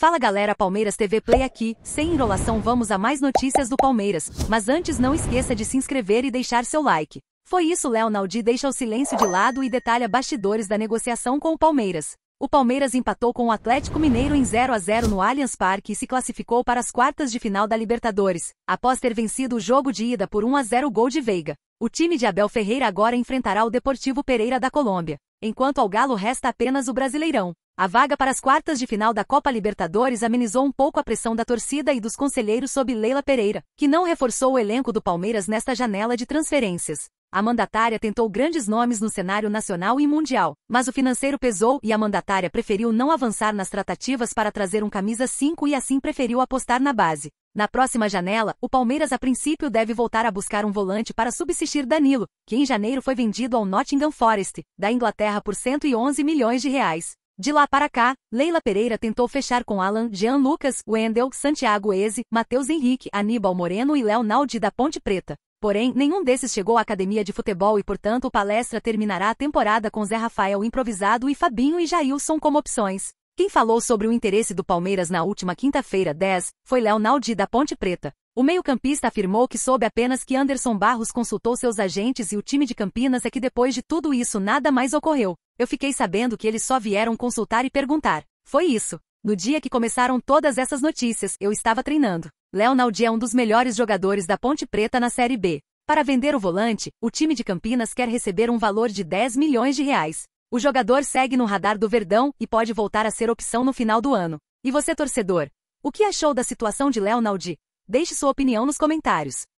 Fala galera Palmeiras TV Play aqui, sem enrolação vamos a mais notícias do Palmeiras, mas antes não esqueça de se inscrever e deixar seu like. Foi isso Léo Naldi deixa o silêncio de lado e detalha bastidores da negociação com o Palmeiras. O Palmeiras empatou com o Atlético Mineiro em 0 a 0 no Allianz Parque e se classificou para as quartas de final da Libertadores, após ter vencido o jogo de ida por 1 a 0 gol de Veiga. O time de Abel Ferreira agora enfrentará o Deportivo Pereira da Colômbia. Enquanto ao Galo resta apenas o Brasileirão. A vaga para as quartas de final da Copa Libertadores amenizou um pouco a pressão da torcida e dos conselheiros sob Leila Pereira, que não reforçou o elenco do Palmeiras nesta janela de transferências. A mandatária tentou grandes nomes no cenário nacional e mundial, mas o financeiro pesou e a mandatária preferiu não avançar nas tratativas para trazer um camisa 5 e assim preferiu apostar na base. Na próxima janela, o Palmeiras a princípio deve voltar a buscar um volante para subsistir Danilo, que em janeiro foi vendido ao Nottingham Forest, da Inglaterra por 111 milhões de reais. De lá para cá, Leila Pereira tentou fechar com Alan, Jean Lucas, Wendel, Santiago Eze, Matheus Henrique, Aníbal Moreno e Léo da Ponte Preta. Porém, nenhum desses chegou à academia de futebol e, portanto, o palestra terminará a temporada com Zé Rafael improvisado e Fabinho e Jailson como opções. Quem falou sobre o interesse do Palmeiras na última quinta-feira 10 foi Leonaldi da Ponte Preta. O meio-campista afirmou que soube apenas que Anderson Barros consultou seus agentes e o time de Campinas é que depois de tudo isso nada mais ocorreu. Eu fiquei sabendo que eles só vieram consultar e perguntar. Foi isso. No dia que começaram todas essas notícias, eu estava treinando. Leonaldi é um dos melhores jogadores da Ponte Preta na Série B. Para vender o volante, o time de Campinas quer receber um valor de 10 milhões de reais. O jogador segue no radar do Verdão e pode voltar a ser opção no final do ano. E você, torcedor? O que achou da situação de Leonaldi? Deixe sua opinião nos comentários.